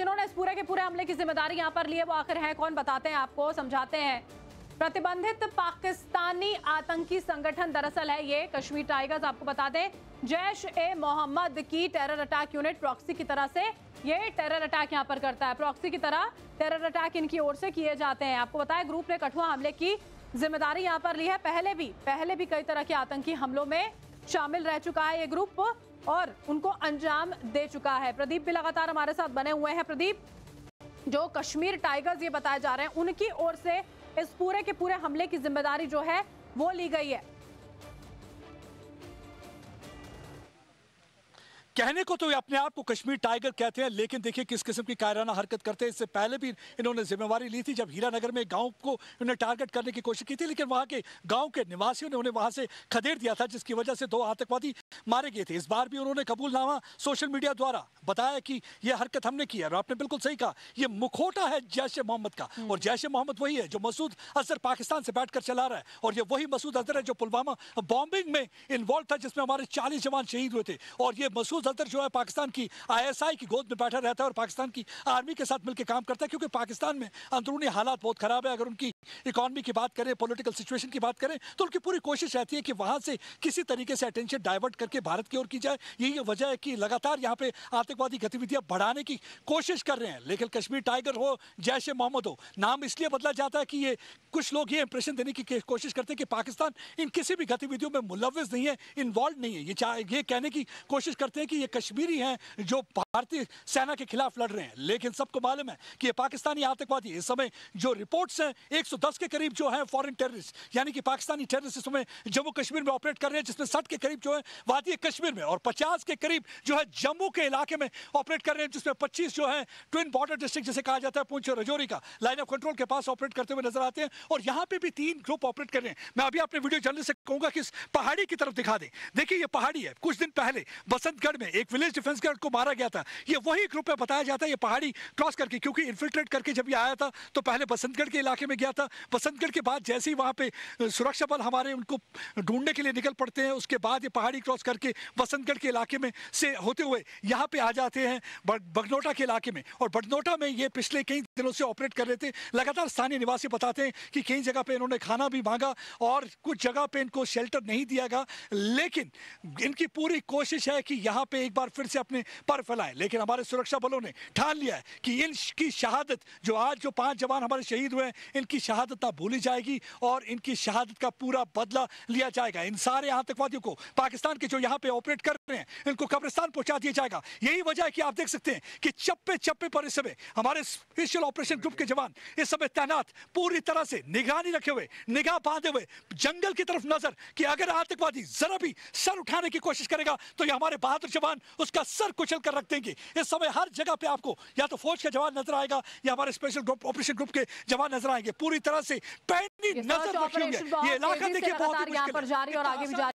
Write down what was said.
जिन्होंने इस पूरे के पूरे हमले की जिम्मेदारी यहाँ पर लिए वो आखिर है कौन बताते हैं आपको समझाते हैं प्रतिबंधित पाकिस्तानी आतंकी संगठन दरअसल है ये कश्मीर टाइगर्स आपको बता दें जैश ए मोहम्मद की टेरर अटैक यूनिट प्रॉक्सी की तरह से ये टेरर अटैक यहाँ पर करता है प्रॉक्सी की तरह टेरर अटैक इनकी ओर से किए जाते हैं आपको बताया ग्रुप ने कठुआ हमले की जिम्मेदारी यहाँ पर ली है पहले भी पहले भी कई तरह के आतंकी हमलों में शामिल रह चुका है ये ग्रुप और उनको अंजाम दे चुका है प्रदीप भी लगातार हमारे साथ बने हुए हैं प्रदीप जो कश्मीर टाइगर्स ये बताए जा रहे हैं उनकी ओर से इस पूरे के पूरे हमले की जिम्मेदारी जो है वो ली गई है कहने को तो अपने आप को कश्मीर टाइगर कहते हैं लेकिन देखिए किस किस्म की कायराना हरकत करते हैं इससे पहले भी इन्होंने जिम्मेवारी ली थी जब हीरानगर में गांव को इन्होंने टारगेट करने की कोशिश की थी लेकिन वहां के गांव के निवासियों ने उन्हें वहां से खदेड़ दिया था जिसकी वजह से दो आतंकवादी मारे गए थे इस बार भी उन्होंने कबूलनामा सोशल मीडिया द्वारा बताया कि यह हरकत हमने की है और आपने बिल्कुल सही कहा यह मुखोटा है जैश ए मोहम्मद का हम्म। और जैश ए मोहम्मद वही है जो मसूद अजहर पाकिस्तान से बैठकर चला रहा है और ये वही मसूद अजहर है जो पुलवामा बॉम्बिंग में इन्वॉल्व था जिसमें हमारे चालीस जवान शहीद हुए थे और ये मसूद मुसलतर जो है पाकिस्तान की आईएसआई की गोद में बैठा रहता है और पाकिस्तान की आर्मी के साथ मिलकर काम करता है क्योंकि पाकिस्तान में अंदरूनी हालात बहुत ख़राब है अगर उनकी इकॉनमी की बात करें पोलिटिकल सिचुएशन की बात करें तो उनकी पूरी कोशिश रहती है कि वहाँ से किसी तरीके से अटेंशन डाइवर्ट करके भारत की ओर की जाए यही वजह है कि लगातार यहाँ पे आतंकवादी गतिविधियाँ बढ़ाने की कोशिश कर रहे हैं लेकिन कश्मीर टाइगर हो जैश ए मोहम्मद हो नाम इसलिए बदला जाता है कि ये कुछ लोग ये इंप्रेशन देने की कोशिश करते हैं कि पाकिस्तान इन किसी भी गतिविधियों में मुलविस नहीं है इन्वॉल्व नहीं है ये ये कहने की कोशिश करते हैं कि ये कश्मीरी हैं जो भारतीय सेना के खिलाफ लड़ रहे हैं लेकिन सबको मालूम है कि ये पाकिस्तानी आतंकवादी इस समय जो रिपोर्ट्स हैं 110 के करीब जो हैं फॉरेन टेररिस्ट यानी कि पाकिस्तानी टेररिस्ट इस समय जम्मू कश्मीर में ऑपरेट कर रहे हैं जिसमें सठ के करीब जो है वादी कश्मीर में और पचास के करीब जो है जम्मू के इलाके में ऑपरेट कर रहे हैं जिसमें पच्चीस जो है ट्विन बॉर्डर डिस्ट्रिक्ट जिसे कहा जाता है पुंछ रजौरी का लाइन ऑफ कंट्रोल के पास ऑपरेट करते हुए नजर आते हैं और यहाँ पे भी तीन ग्रुप ऑपरेट कर रहे हैं मैं अभी अपने वीडियो जर्नलिस्ट से कहूंगा कि इस पहाड़ी की तरफ दिखा दें देखिए ये पहाड़ी है कुछ दिन पहले बसंतगढ़ में एक विलेज डिफेंस गार्ड को मारा गया था ये वही ग्रुप है बताया जाता है ये पहाड़ी क्रॉस करके क्योंकि इन्फिल्ट्रेट करके जब ये आया था तो पहले बसंतगढ़ के इलाके में गया था बसंतगढ़ के बाद जैसे ही वहाँ पे सुरक्षा बल हमारे उनको ढूंढने के लिए निकल पड़ते हैं उसके बाद ये पहाड़ी क्रॉस करके बसंतगढ़ के इलाके में से होते हुए यहाँ पर आ जाते हैं बगनोटा के इलाके में और बगनोटा में ये पिछले कई दिनों से ऑपरेट कर रहे थे लगातार स्थानीय निवासी बताते हैं कि कई जगह पर इन्होंने खाना भी मांगा और कुछ जगह पर इनको शेल्टर नहीं दिया गया लेकिन इनकी पूरी कोशिश है कि यहाँ पे एक बार फिर से अपने पर फैलाए लेकिन हमारे सुरक्षा बलों ने ठान लिया है कि इनकी शहादत जो आज जो पांच जवान हमारे शहीद हुए हैं इनकी शहादत ना भूली जाएगी और इनकी शहादत का पूरा बदला लिया जाएगा इन सारे आतंकवादियों को पाकिस्तान के जो यहाँ पे ऑपरेट कर रहे हैं इनको कब्रिस्तान पहुंचा दिया जाएगा यही वजह है कि आप देख सकते हैं कि चप्पे चप्पे पर इस समय हमारे स्पेशल ऑपरेशन ग्रुप के जवान इस समय तैनात पूरी तरह से निगरानी रखे हुए निगाह बांधे हुए जंगल की तरफ नजर कि अगर आतंकवादी जरा भी सर उठाने की कोशिश करेगा तो ये हमारे बहादुर जवान उसका सर कुचल कर रख देंगे इस समय हर जगह पे आपको या तो फौज का जवान नजर आएगा या हमारे स्पेशल ग्रुप ऑपरेशन ग्रुप के जवान नजर आएंगे पूरी तरह से पैनी नजर रखेंगे ये इलाका देखिए बहुत ही मुश्किल है